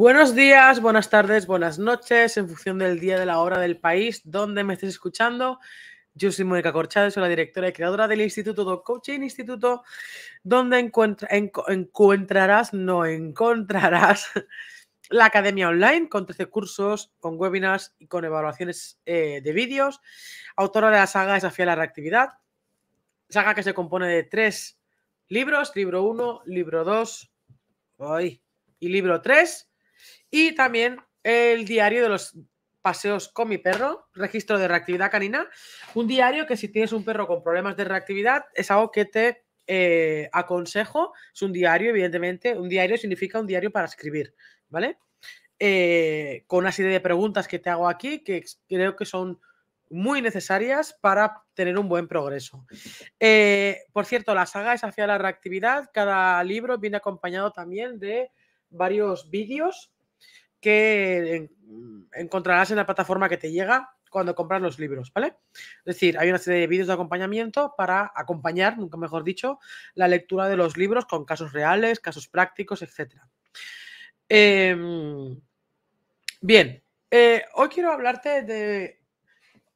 Buenos días, buenas tardes, buenas noches, en función del día, de la hora, del país, donde me estés escuchando. Yo soy Mónica Corchado, soy la directora y creadora del Instituto de Coaching Instituto, donde encontrarás, no encontrarás, la academia online con 13 cursos, con webinars y con evaluaciones eh, de vídeos. Autora de la saga Desafía la Reactividad, saga que se compone de tres libros, libro 1, libro 2 y libro 3 y también el diario de los paseos con mi perro, registro de reactividad canina. Un diario que si tienes un perro con problemas de reactividad es algo que te eh, aconsejo. Es un diario, evidentemente. Un diario significa un diario para escribir, ¿vale? Eh, con una serie de preguntas que te hago aquí que creo que son muy necesarias para tener un buen progreso. Eh, por cierto, la saga es hacia la reactividad. Cada libro viene acompañado también de varios vídeos que mm, encontrarás en la plataforma que te llega cuando compras los libros, ¿vale? Es decir, hay una serie de vídeos de acompañamiento para acompañar, nunca mejor dicho, la lectura de los libros con casos reales, casos prácticos, etc. Em, bien, eh, hoy quiero hablarte de...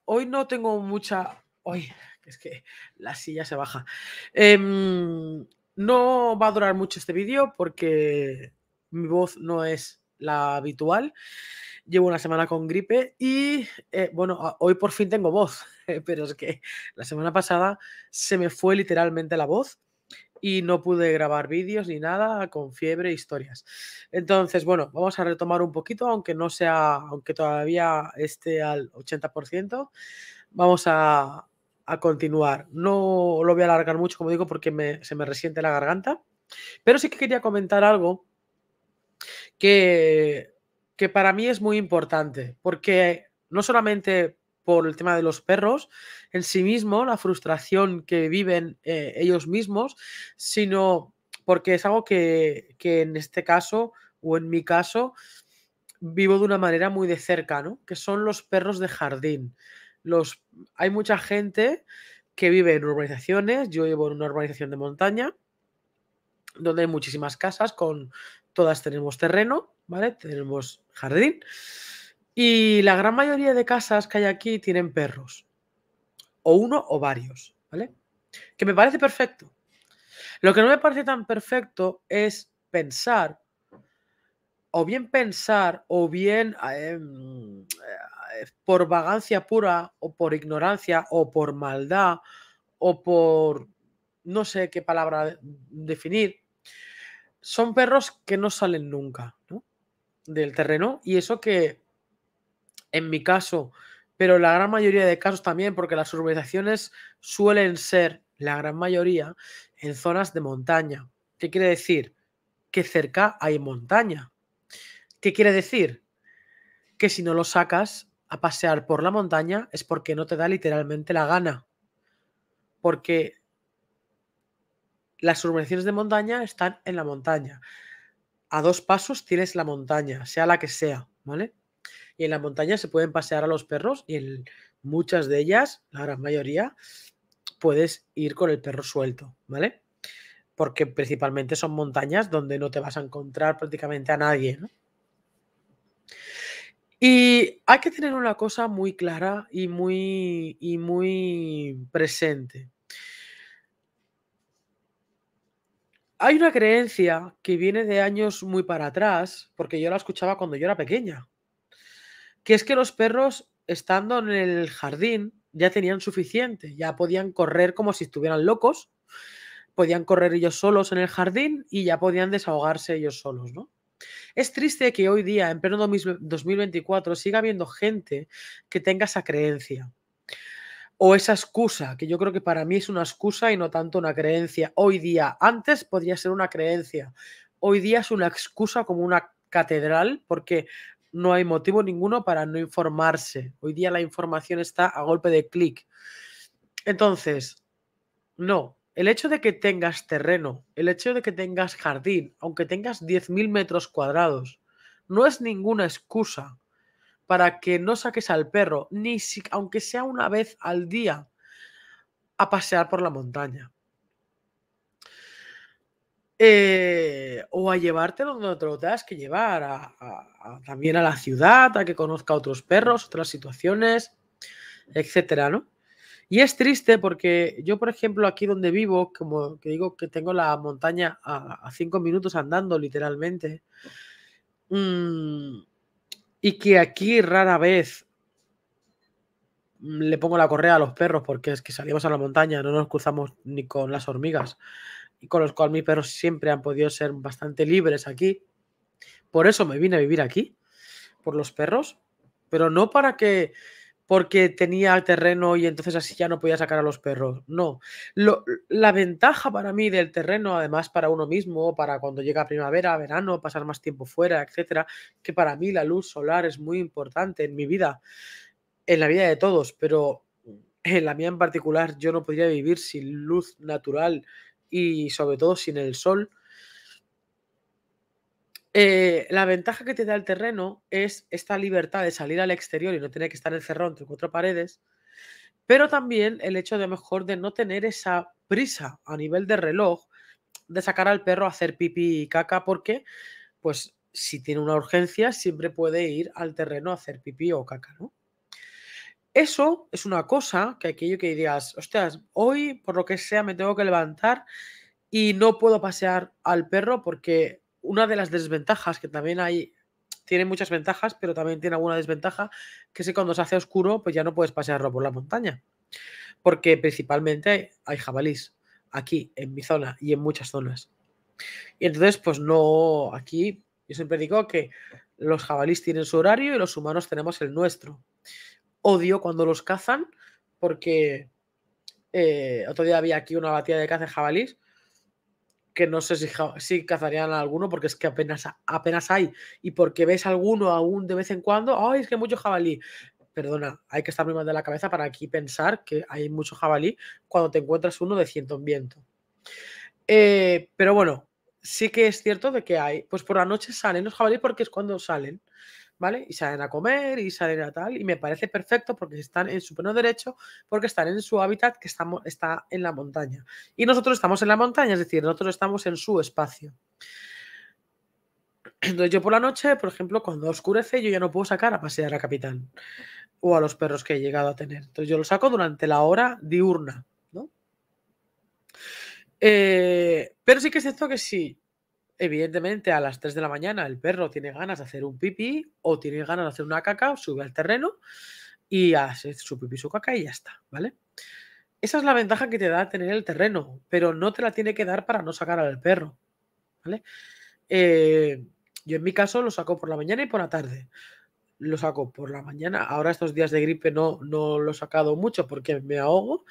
Hoy no tengo mucha... Hoy, es que la silla se baja. Em, no va a durar mucho este vídeo porque mi voz no es la habitual. Llevo una semana con gripe y, eh, bueno, hoy por fin tengo voz, eh, pero es que la semana pasada se me fue literalmente la voz y no pude grabar vídeos ni nada con fiebre e historias. Entonces, bueno, vamos a retomar un poquito, aunque no sea, aunque todavía esté al 80%, vamos a, continuar. No lo voy a alargar mucho, como digo, porque se me resiente la garganta, pero sí que quería comentar algo que, para mí es muy importante, porque no solamente por el tema de los perros en sí mismo, la frustración que viven eh, ellos mismos, sino porque es algo que, en este caso o en mi caso vivo de una manera muy de cerca, ¿no? Que son los perros de jardín. Los, hay mucha gente que vive en urbanizaciones, yo vivo en una urbanización de montaña, donde hay muchísimas casas con todas tenemos terreno, ¿vale? Tenemos jardín. Y la gran mayoría de casas que hay aquí tienen perros. O uno o varios, ¿vale? Que me parece perfecto. Lo que no me parece tan perfecto es pensar, o bien pensar, o bien eh, eh, por vagancia pura, o por ignorancia, o por maldad, o por no sé qué palabra definir, son perros que no salen nunca del terreno y eso que en mi caso, pero la gran mayoría de casos también, porque las urbanizaciones suelen ser la gran mayoría en zonas de montaña. ¿Qué quiere decir? Que cerca hay montaña. ¿Qué quiere decir? Que si no lo sacas a pasear por la montaña es porque no te da literalmente la gana. Porque las urbanizaciones de montaña están en la montaña. A dos pasos tienes la montaña, sea la que sea, ¿vale? Y en la montaña se pueden pasear a los perros y en muchas de ellas, la gran mayoría, puedes ir con el perro suelto, ¿vale? Porque principalmente son montañas donde no te vas a encontrar prácticamente a nadie, Y hay que tener una cosa muy clara y muy, y muy presente. Hay una creencia que viene de años muy para atrás, porque yo la escuchaba cuando yo era pequeña, que es que los perros, estando en el jardín, ya tenían suficiente, ya podían correr como si estuvieran locos, podían correr ellos solos en el jardín y ya podían desahogarse ellos solos, ¿no? Es triste que hoy día, en pleno 2024, siga habiendo gente que tenga esa creencia o esa excusa, que yo creo que para mí es una excusa y no tanto una creencia. Hoy día, antes podría ser una creencia, hoy día es una excusa como una catedral porque no hay motivo ninguno para no informarse. Hoy día la información está a golpe de clic. Entonces, no, el hecho de que tengas terreno, el hecho de que tengas jardín, aunque tengas 10.000 metros cuadrados, no es ninguna excusa para que no saques al perro, ni aunque sea una vez al día, a pasear por la montaña. Eh, o a llevarte donde te lo tengas que llevar, también a la ciudad, a que conozca otros perros, otras situaciones, etcétera, ¿no? Y es triste porque yo, por ejemplo, aquí donde vivo, como que digo que tengo la montaña a, cinco minutos andando literalmente, mm, y que aquí rara vez mm, le pongo la correa a los perros porque es que salimos a la montaña, no nos cruzamos ni con las hormigas, y con los cuales mis perros siempre han podido ser bastante libres aquí. Por eso me vine a vivir aquí, por los perros, pero no para que porque tenía el terreno y entonces así ya no podía sacar a los perros. No. la ventaja para mí del terreno, además para uno mismo, para cuando llega primavera, verano, pasar más tiempo fuera, etcétera, que para mí la luz solar es muy importante en mi vida, en la vida de todos, pero en la mía en particular yo no podría vivir sin luz natural y sobre todo sin el sol eh, la ventaja que te da el terreno es esta libertad de salir al exterior y no tener que estar encerrado entre cuatro paredes, pero también el hecho de mejor de no tener esa prisa a nivel de reloj de sacar al perro a hacer pipí y caca porque pues si tiene una urgencia siempre puede ir al terreno a hacer pipí o caca, ¿no? Eso es una cosa que aquello que dirías, ostras, hoy por lo que sea me tengo que levantar y no puedo pasear al perro porque una de las desventajas que también hay, tiene muchas ventajas, pero también tiene alguna desventaja, que es que cuando se hace oscuro, pues ya no puedes pasearlo por la montaña. Porque principalmente hay jabalís aquí, en mi zona y en muchas zonas. Y entonces, pues no, aquí yo siempre digo que los jabalíes tienen su horario y los humanos tenemos el nuestro. Odio cuando los cazan porque eh, otro día había aquí una batida de caza de jabalís que no sé si, si cazarían alguno porque es que apenas, apenas hay y porque ves alguno aún de vez en cuando, ay, es que hay mucho jabalí. Perdona, hay que estar muy mal de la cabeza para aquí pensar que hay mucho jabalí cuando te encuentras uno de ciento en viento. Eh, pero bueno, sí que es cierto de que hay, pues por la noche salen los jabalíes porque es cuando salen. Y salen a comer y salen a tal, y me parece perfecto porque están en su pleno derecho, porque están en su hábitat que está, está en la montaña. Y nosotros estamos en la montaña, es decir, nosotros estamos en su espacio. Entonces yo por la noche, por ejemplo, cuando oscurece, yo ya no puedo sacar a pasear a Capitán o a los perros que he llegado a tener. Entonces yo lo saco durante la hora diurna, eh, pero sí que es cierto que sí, evidentemente a las 3 de la mañana el perro tiene ganas de hacer un pipí o tiene ganas de hacer una caca, sube al terreno y hace su pipí, su caca y ya está, ¿vale? Esa es la ventaja que te da tener el terreno, pero no te la tiene que dar para no sacar al perro, ¿vale? Eh, yo en mi caso lo saco por la mañana y por la tarde. Lo saco por la mañana. Ahora estos días de gripe no, no lo he sacado mucho porque me ahogo,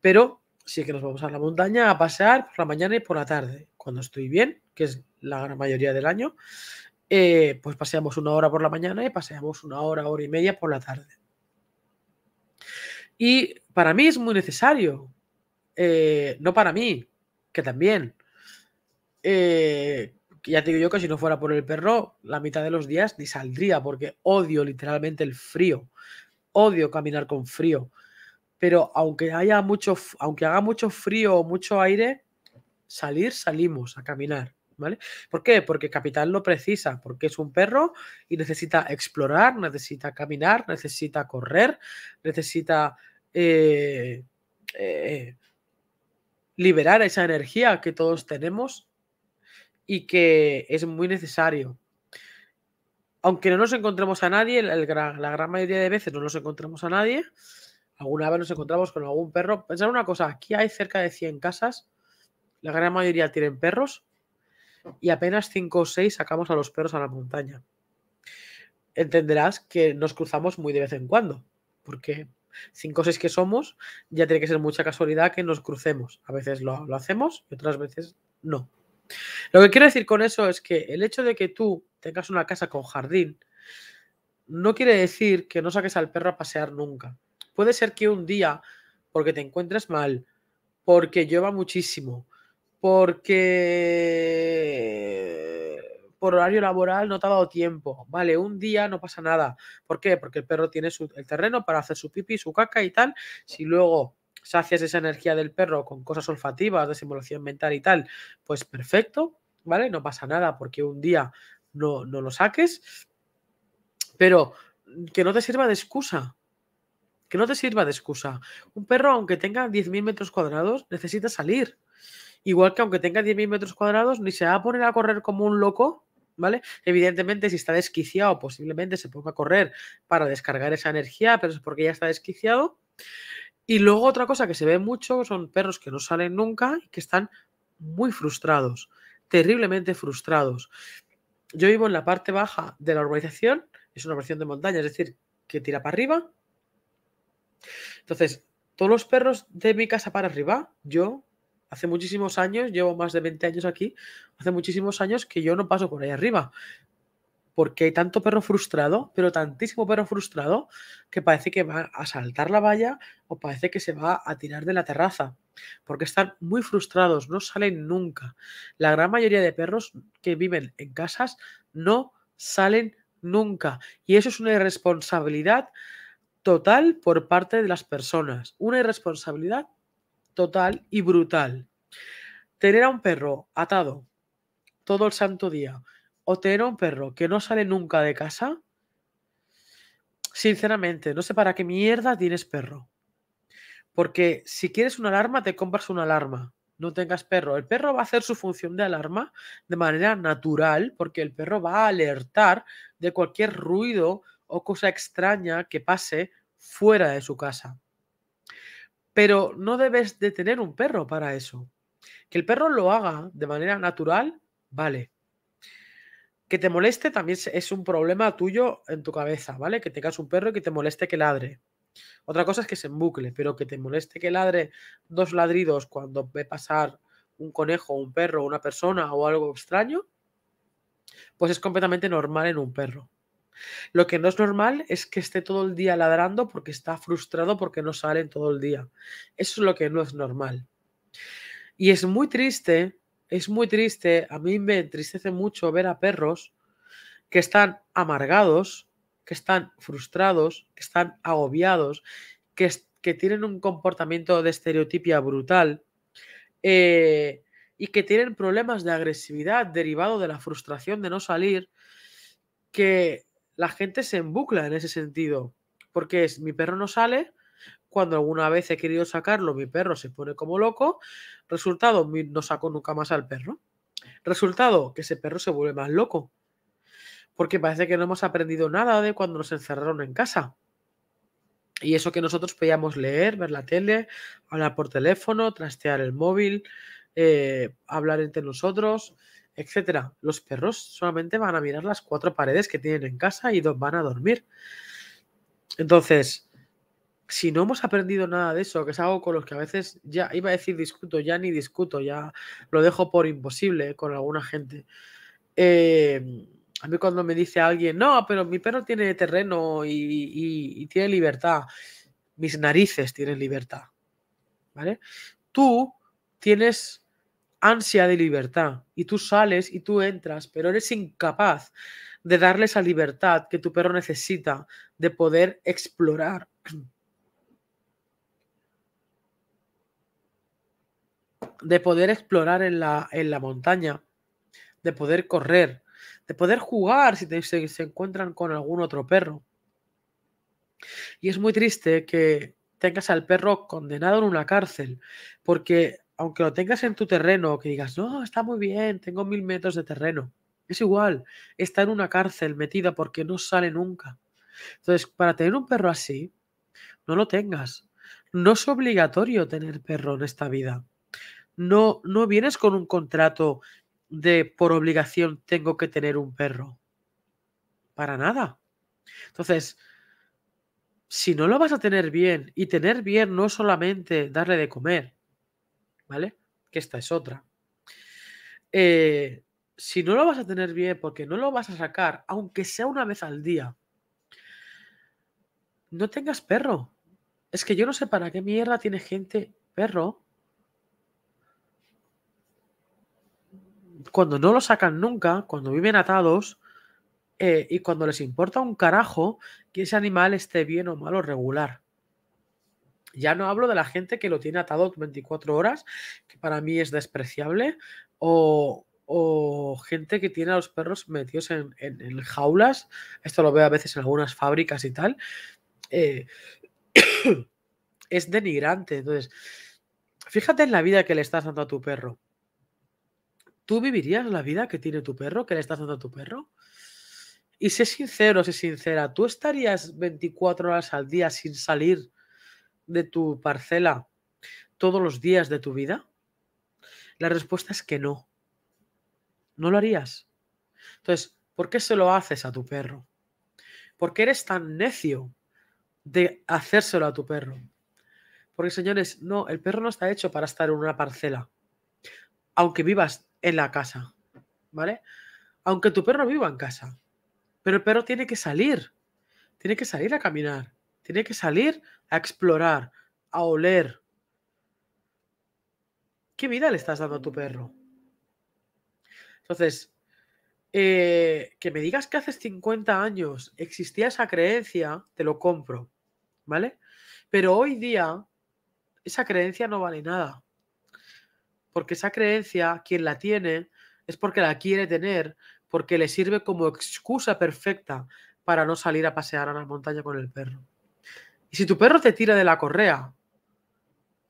pero sí que nos vamos a la montaña a pasear por la mañana y por la tarde cuando estoy bien, que es la gran mayoría del año, eh, pues paseamos una hora por la mañana y paseamos una hora, hora y media por la tarde. Y para mí es muy necesario, eh, no para mí, que también, eh, ya te digo yo que si no fuera por el perro, la mitad de los días ni saldría porque odio literalmente el frío, odio caminar con frío. Pero aunque haya mucho, aunque haga mucho frío o mucho aire, salir, salimos a caminar. ¿Vale? ¿Por qué? Porque Capital lo precisa, porque es un perro y necesita explorar, necesita caminar, necesita correr, necesita eh, eh, liberar esa energía que todos tenemos y que es muy necesario. Aunque no nos encontremos a nadie, la gran mayoría de veces no nos encontramos a nadie, alguna vez nos encontramos con algún perro. Pensar una cosa, aquí hay cerca de 100 casas la gran mayoría tienen perros y apenas 5 o 6 sacamos a los perros a la montaña. Entenderás que nos cruzamos muy de vez en cuando, porque 5 o 6 que somos, ya tiene que ser mucha casualidad que nos crucemos. A veces lo, lo hacemos y otras veces no. Lo que quiero decir con eso es que el hecho de que tú tengas una casa con jardín no quiere decir que no saques al perro a pasear nunca. Puede ser que un día, porque te encuentres mal, porque llueva muchísimo, porque por horario laboral no te ha dado tiempo. Vale, un día no pasa nada. ¿Por qué? Porque el perro tiene el terreno para hacer su pipi, su caca y tal. Si luego sacias esa energía del perro con cosas olfativas, de simulación mental y tal, pues perfecto, ¿vale? No pasa nada porque un día no, no lo saques, pero que no te sirva de excusa. Que no te sirva de excusa. Un perro, aunque tenga 10.000 metros cuadrados, necesita salir. Igual que aunque tenga 10.000 metros cuadrados, ni se va a poner a correr como un loco, ¿vale? Evidentemente, si está desquiciado, posiblemente se ponga a correr para descargar esa energía, pero es porque ya está desquiciado. Y luego otra cosa que se ve mucho son perros que no salen nunca y que están muy frustrados, terriblemente frustrados. Yo vivo en la parte baja de la urbanización, es una versión de montaña, es decir, que tira para arriba. Entonces, todos los perros de mi casa para arriba, yo, hace muchísimos años, llevo más de 20 años aquí, hace muchísimos años que yo no paso por ahí arriba. Porque hay tanto perro frustrado, pero tantísimo perro frustrado, que parece que va a saltar la valla o parece que se va a tirar de la terraza. Porque están muy frustrados, no salen nunca. La gran mayoría de perros que viven en casas no salen nunca. Y eso es una irresponsabilidad total por parte de las personas. Una irresponsabilidad total y brutal. Tener a un perro atado todo el santo día o tener a un perro que no sale nunca de casa, sinceramente, no sé para qué mierda tienes perro. Porque si quieres una alarma, te compras una alarma. No tengas perro. El perro va a hacer su función de alarma de manera natural, porque el perro va a alertar de cualquier ruido o cosa extraña que pase fuera de su casa. Pero no debes de tener un perro para eso. Que el perro lo haga de manera natural, vale. Que te moleste también es un problema tuyo en tu cabeza, ¿vale? Que tengas un perro y que te moleste que ladre. Otra cosa es que se embucle, pero que te moleste que ladre dos ladridos cuando ve pasar un conejo, un perro, una persona o algo extraño, pues es completamente normal en un perro. Lo que no es normal es que esté todo el día ladrando porque está frustrado porque no salen todo el día. Eso es lo que no es normal. Y es muy triste, es muy triste, a mí me entristece mucho ver a perros que están amargados, que están frustrados, que están agobiados, que, que tienen un comportamiento de estereotipia brutal eh, y que tienen problemas de agresividad derivado de la frustración de no salir, que la gente se embucla en ese sentido, porque es mi perro no sale, cuando alguna vez he querido sacarlo, mi perro se pone como loco, resultado, no saco nunca más al perro. Resultado, que ese perro se vuelve más loco, porque parece que no hemos aprendido nada de cuando nos encerraron en casa. Y eso que nosotros podíamos leer, ver la tele, hablar por teléfono, trastear el móvil, eh, hablar entre nosotros, etcétera. Los perros solamente van a mirar las cuatro paredes que tienen en casa y van a dormir. Entonces, si no hemos aprendido nada de eso, que es algo con los que a veces ya iba a decir discuto, ya ni discuto, ya lo dejo por imposible con alguna gente. Em, a mí cuando me dice alguien, no, pero mi perro tiene terreno y tiene libertad, mis narices tienen libertad, ¿vale? Tú tienes ansia de libertad y tú sales y tú entras, pero eres incapaz de darle esa libertad que tu perro necesita de poder explorar. De poder explorar en la, en la montaña, de poder correr, de poder jugar si se encuentran con algún otro perro. Y es muy triste que tengas al perro condenado en una cárcel, porque aunque lo tengas en tu terreno, que digas, no, está muy bien, tengo mil metros de terreno, es igual, está en una cárcel metida porque no sale nunca. Entonces, para tener un perro así, no lo tengas. No es obligatorio tener perro en esta vida. No, no vienes con un contrato de por obligación tengo que tener un perro. Para nada. Entonces, si no lo vas a tener bien, y tener bien no solamente darle de comer, ¿vale? Que esta es otra. Eh, si no lo vas a tener bien, porque no lo vas a sacar, aunque sea una vez al día, no tengas perro. Es que yo no sé para qué mierda tiene gente perro cuando no lo sacan nunca, cuando viven atados eh, y cuando les importa un carajo que ese animal esté bien o malo regular. Ya no hablo de la gente que lo tiene atado 24 horas, que para mí es despreciable, o, gente que tiene a los perros metidos en, jaulas. Esto lo veo a veces en algunas fábricas y tal. Eh, es denigrante. Entonces, fíjate en la vida que le estás dando a tu perro. ¿Tú vivirías la vida que tiene tu perro, que le estás dando a tu perro? Y sé sincero, sé sincera, ¿tú estarías 24 horas al día sin salir de tu parcela todos los días de tu vida? La respuesta es que no. No lo harías. Entonces, ¿por qué se lo haces a tu perro? ¿Por qué eres tan necio de hacérselo a tu perro? Porque, señores, no, el perro no está hecho para estar en una parcela, aunque vivas en la casa, ¿vale? Aunque tu perro viva en casa, pero el perro tiene que salir, tiene que salir a caminar, tiene que salir a explorar, a oler. ¿Qué vida le estás dando a tu perro? Entonces, eh, que me digas que hace 50 años existía esa creencia, te lo compro, ¿vale? Pero hoy día esa creencia no vale nada. Porque esa creencia, quien la tiene, es porque la quiere tener, porque le sirve como excusa perfecta para no salir a pasear a la montaña con el perro. Y si tu perro te tira de la correa,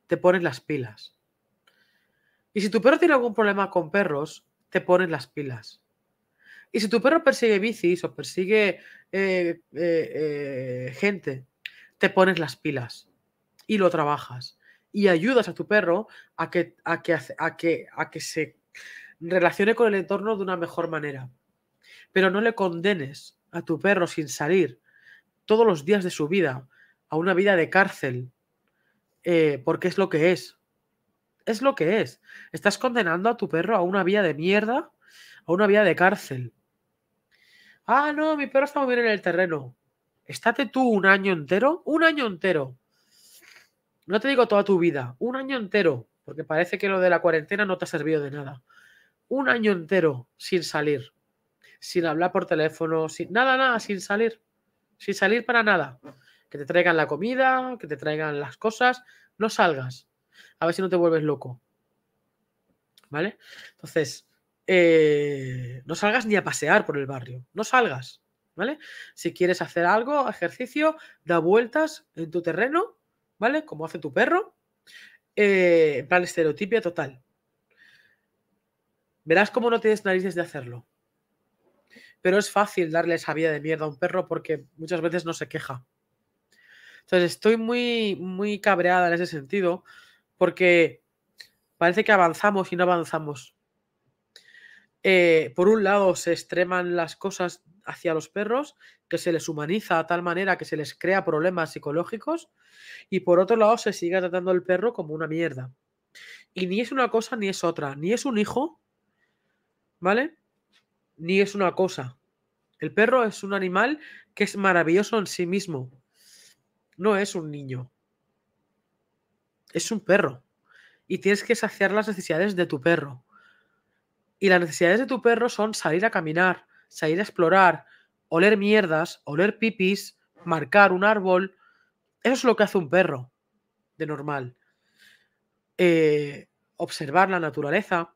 te pones las pilas. Y si tu perro tiene algún problema con perros, te pones las pilas. Y si tu perro persigue bicis o persigue eh, eh, eh, gente, te pones las pilas y lo trabajas. Y ayudas a tu perro a que, a que, a que se relacione con el entorno de una mejor manera. Pero no le condenes a tu perro sin salir todos los días de su vida a una vida de cárcel, eh, porque es lo que es. Es lo que es. Estás condenando a tu perro a una vida de mierda, a una vida de cárcel. Ah, no, mi perro está muy bien en el terreno. Estate tú un año entero, un año entero. No te digo toda tu vida, un año entero, porque parece que lo de la cuarentena no te ha servido de nada. Un año entero sin salir, sin hablar por teléfono, sin nada, nada, sin salir, sin salir para nada que te traigan la comida, que te traigan las cosas, no salgas. A ver si no te vuelves loco. ¿Vale? Entonces, eh, no salgas ni a pasear por el barrio, no salgas. ¿Vale? Si quieres hacer algo, ejercicio, da vueltas en tu terreno, ¿vale? Como hace tu perro. Eh, en plan estereotipia total. Verás cómo no tienes narices de hacerlo. Pero es fácil darle esa vida de mierda a un perro porque muchas veces no se queja. Entonces, estoy muy, muy cabreada en ese sentido, porque parece que avanzamos y no avanzamos. Eh, por un lado, se extreman las cosas hacia los perros, que se les humaniza a tal manera que se les crea problemas psicológicos, y por otro lado, se sigue tratando al perro como una mierda. Y ni es una cosa ni es otra, ni es un hijo, ¿vale? Ni es una cosa. El perro es un animal que es maravilloso en sí mismo. No es un niño. Es un perro. Y tienes que saciar las necesidades de tu perro. Y las necesidades de tu perro son salir a caminar, salir a explorar, oler mierdas, oler pipis, marcar un árbol. Eso es lo que hace un perro de normal. Eh, observar la naturaleza.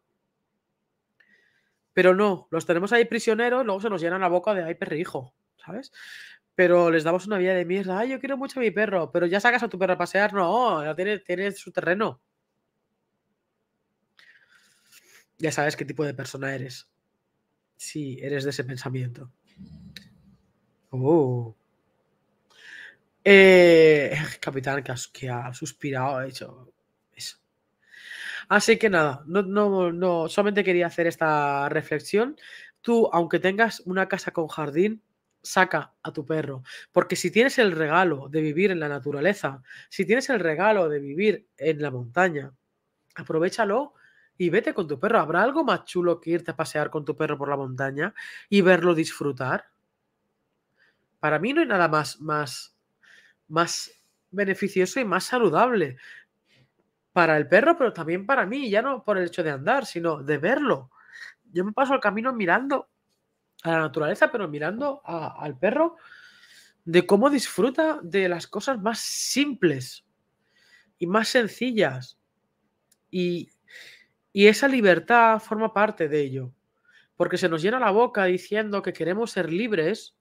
Pero no, los tenemos ahí prisioneros, luego se nos llenan la boca de ay hijo, ¿sabes? pero les damos una vida de mierda. Ay, yo quiero mucho a mi perro, pero ya sacas a tu perro a pasear. No, ya tiene, tiene su terreno. Ya sabes qué tipo de persona eres. Si sí, eres de ese pensamiento. Oh. Eh, capitán, que ha, suspirado, ha dicho eso. Así que nada, no, no, no, solamente quería hacer esta reflexión. Tú, aunque tengas una casa con jardín, saca a tu perro. Porque si tienes el regalo de vivir en la naturaleza, si tienes el regalo de vivir en la montaña, aprovechalo y vete con tu perro. ¿Habrá algo más chulo que irte a pasear con tu perro por la montaña y verlo disfrutar? Para mí no hay nada más, más, más beneficioso y más saludable para el perro, pero también para mí, ya no por el hecho de andar, sino de verlo. Yo me paso el camino mirando a la naturaleza, pero mirando al perro de cómo disfruta de las cosas más simples y más sencillas. Y, y esa libertad forma parte de ello, porque se nos llena la boca diciendo que queremos ser libres,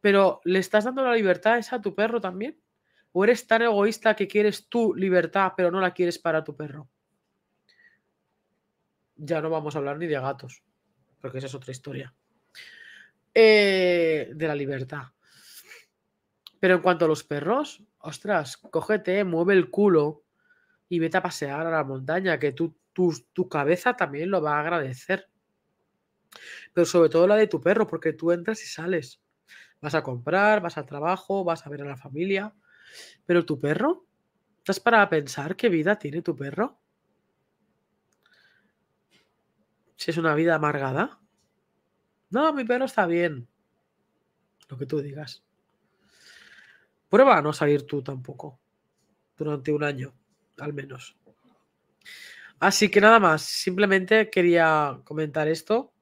pero ¿le estás dando la libertad esa a tu perro también? ¿O eres tan egoísta que quieres tu libertad, pero no la quieres para tu perro? Ya no vamos a hablar ni de gatos porque esa es otra historia, eh, de la libertad. Pero en cuanto a los perros, ostras, cógete, mueve el culo y vete a pasear a la montaña, que tu, tu, tu cabeza también lo va a agradecer. Pero sobre todo la de tu perro, porque tú entras y sales. Vas a comprar, vas al trabajo, vas a ver a la familia. Pero tu perro, ¿estás para pensar qué vida tiene tu perro? Si es una vida amargada. No, mi perro está bien. Lo que tú digas. Prueba a no salir tú tampoco. Durante un año, al menos. Así que nada más. Simplemente quería comentar esto.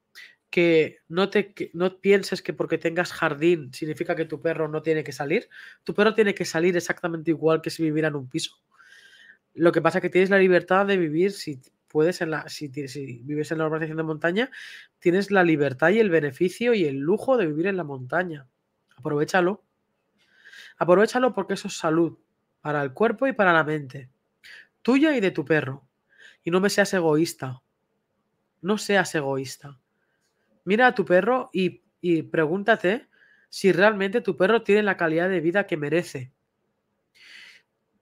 Que no, te, no pienses que porque tengas jardín significa que tu perro no tiene que salir. Tu perro tiene que salir exactamente igual que si viviera en un piso. Lo que pasa es que tienes la libertad de vivir si puedes, en la, si, vives en la organización de montaña, tienes la libertad y el beneficio y el lujo de vivir en la montaña. Aprovechalo. Aprovechalo porque eso es salud para el cuerpo y para la mente, tuya y de tu perro. Y no me seas egoísta. No seas egoísta. Mira a tu perro y, y pregúntate si realmente tu perro tiene la calidad de vida que merece.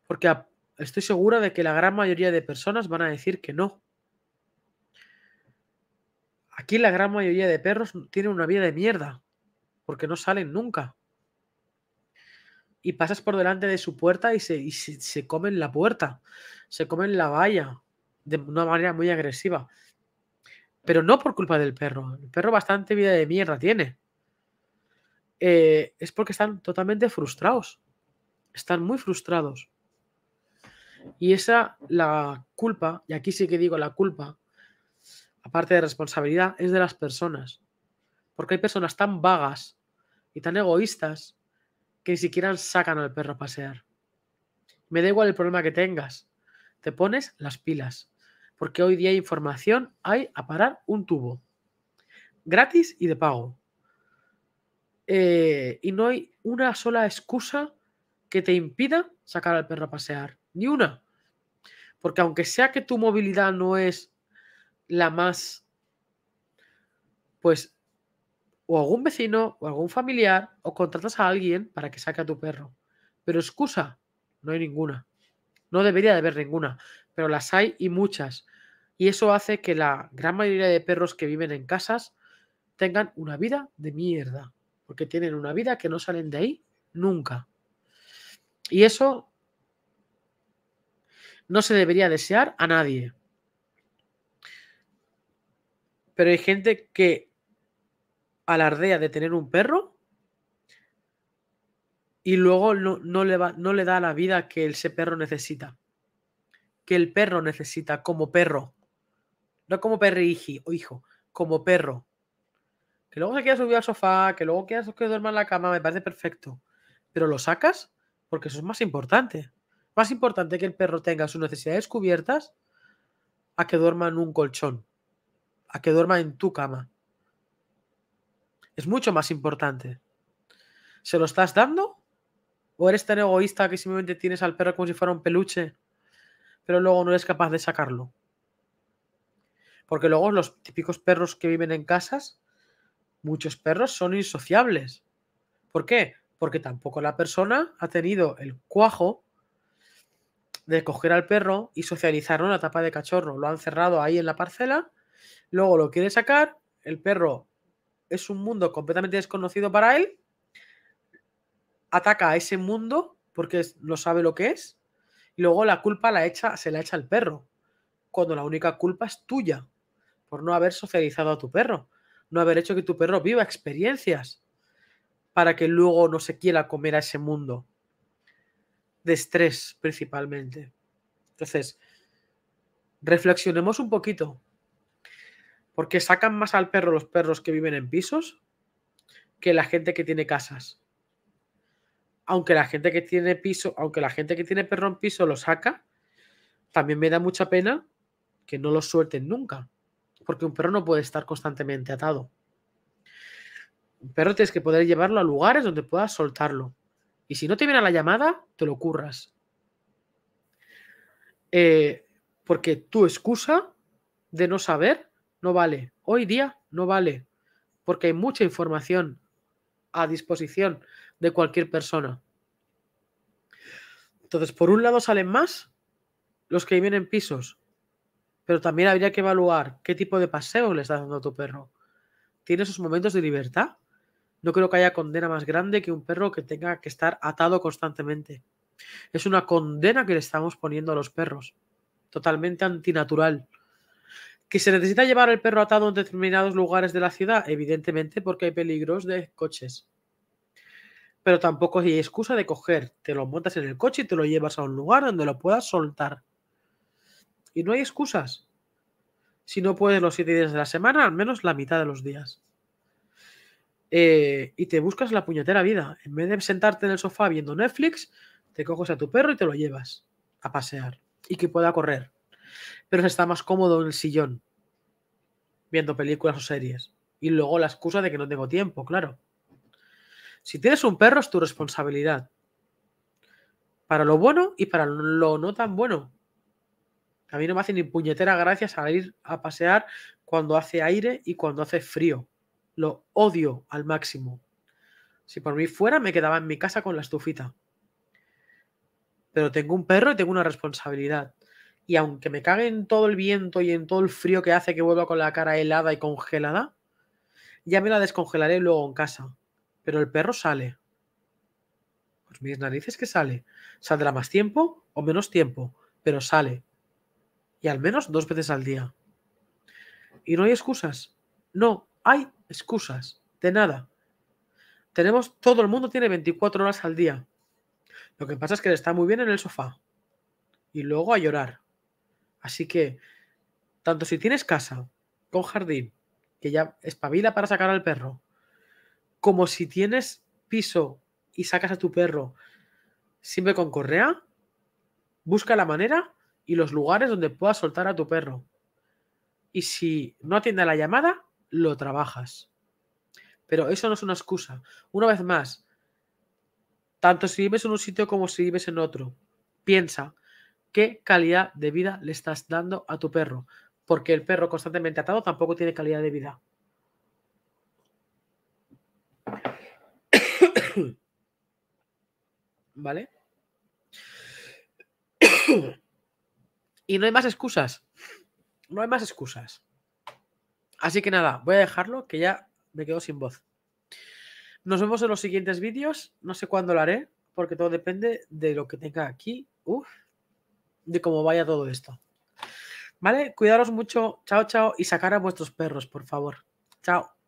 Porque estoy segura de que la gran mayoría de personas van a decir que no. Aquí la gran mayoría de perros tienen una vida de mierda, porque no salen nunca. Y pasas por delante de su puerta y se, comen la puerta, se comen la valla, de una manera muy agresiva. Pero no por culpa del perro. El perro bastante vida de mierda tiene. Eh, es porque están totalmente frustrados. Están muy frustrados. Y esa, la culpa, y aquí sí que digo la culpa, aparte de responsabilidad, es de las personas. Porque hay personas tan vagas y tan egoístas que ni siquiera sacan al perro a pasear. Me da igual el problema que tengas. Te pones las pilas. Porque hoy día hay información, hay a parar un tubo. Gratis y de pago. Eh, y no hay una sola excusa que te impida sacar al perro a pasear ni una. Porque aunque sea que tu movilidad no es la más, pues, o algún vecino o algún familiar, o contratas a alguien para que saque a tu perro. Pero excusa, no hay ninguna. No debería de haber ninguna, pero las hay y muchas. Y eso hace que la gran mayoría de perros que viven en casas tengan una vida de mierda, porque tienen una vida que no salen de ahí nunca. Y eso no se debería desear a nadie. Pero hay gente que alardea de tener un perro y luego no, le no le da la vida que ese perro necesita. Que el perro necesita como perro. No como perriji o hijo, como perro. Que luego se quiera subir al sofá, que luego quiera que en la cama, me parece perfecto. Pero lo sacas porque eso es más importante. Más importante que el perro tenga sus necesidades cubiertas a que duerma en un colchón, a que duerma en tu cama. Es mucho más importante. ¿Se lo estás dando? ¿O eres tan egoísta que simplemente tienes al perro como si fuera un peluche, pero luego no eres capaz de sacarlo? Porque luego los típicos perros que viven en casas, muchos perros son insociables. ¿Por qué? Porque tampoco la persona ha tenido el cuajo de coger al perro y socializarlo en la tapa de cachorro. Lo han cerrado ahí en la parcela, luego lo quiere sacar, el perro es un mundo completamente desconocido para él, ataca a ese mundo porque no sabe lo que es, y luego la culpa la echa, se la echa al perro, cuando la única culpa es tuya por no haber socializado a tu perro, no haber hecho que tu perro viva experiencias para que luego no se quiera comer a ese mundo de estrés principalmente. Entonces, reflexionemos un poquito. Porque sacan más al perro los perros que viven en pisos que la gente que tiene casas. Aunque la gente que tiene piso, aunque la gente que tiene perro en piso lo saca, también me da mucha pena que no lo suelten nunca. Porque un perro no puede estar constantemente atado. Un perro tienes que poder llevarlo a lugares donde puedas soltarlo. Y si no te viene la llamada, te lo curras. Eh, porque tu excusa de no saber no vale. Hoy día no vale. Porque hay mucha información a disposición de cualquier persona. Entonces, por un lado salen más los que vienen en pisos, pero también habría que evaluar qué tipo de paseo le está dando a tu perro. ¿Tiene esos momentos de libertad? No creo que haya condena más grande que un perro que tenga que estar atado constantemente. Es una condena que le estamos poniendo a los perros. Totalmente antinatural. ¿Que se necesita llevar el perro atado en determinados lugares de la ciudad? Evidentemente porque hay peligros de coches. Pero tampoco hay excusa de coger. Te lo montas en el coche y te lo llevas a un lugar donde lo puedas soltar. Y no hay excusas. Si no puedes los siete días de la semana, al menos la mitad de los días. Eh, y te buscas la puñetera vida. En vez de sentarte en el sofá viendo Netflix, te coges a tu perro y te lo llevas a pasear y que pueda correr. Pero se está más cómodo en el sillón viendo películas o series. Y luego la excusa de que no tengo tiempo, claro. Si tienes un perro es tu responsabilidad. Para lo bueno y para lo no tan bueno. A mí no me hace ni puñetera gracia salir a pasear cuando hace aire y cuando hace frío. Lo odio al máximo. Si por mí fuera, me quedaba en mi casa con la estufita. Pero tengo un perro y tengo una responsabilidad. Y aunque me cague en todo el viento y en todo el frío que hace que vuelva con la cara helada y congelada, ya me la descongelaré luego en casa. Pero el perro sale. Pues mis narices que sale. Saldrá más tiempo o menos tiempo, pero sale. Y al menos dos veces al día. Y no hay excusas. No hay excusas, de nada. Tenemos, todo el mundo tiene 24 horas al día. Lo que pasa es que le está muy bien en el sofá. Y luego a llorar. Así que, tanto si tienes casa, con jardín, que ya es espabila para sacar al perro, como si tienes piso y sacas a tu perro siempre con correa, busca la manera y los lugares donde puedas soltar a tu perro. Y si no atiende a la llamada, lo trabajas. Pero eso no es una excusa. Una vez más, tanto si vives en un sitio como si vives en otro, piensa qué calidad de vida le estás dando a tu perro, porque el perro constantemente atado tampoco tiene calidad de vida. ¿Vale? y no hay más excusas. No hay más excusas. Así que nada, voy a dejarlo, que ya me quedo sin voz. Nos vemos en los siguientes vídeos. No sé cuándo lo haré, porque todo depende de lo que tenga aquí. de cómo vaya todo esto. ¿Vale? Cuidaros mucho. Chao, chao. Y sacar a vuestros perros, por favor. Chao.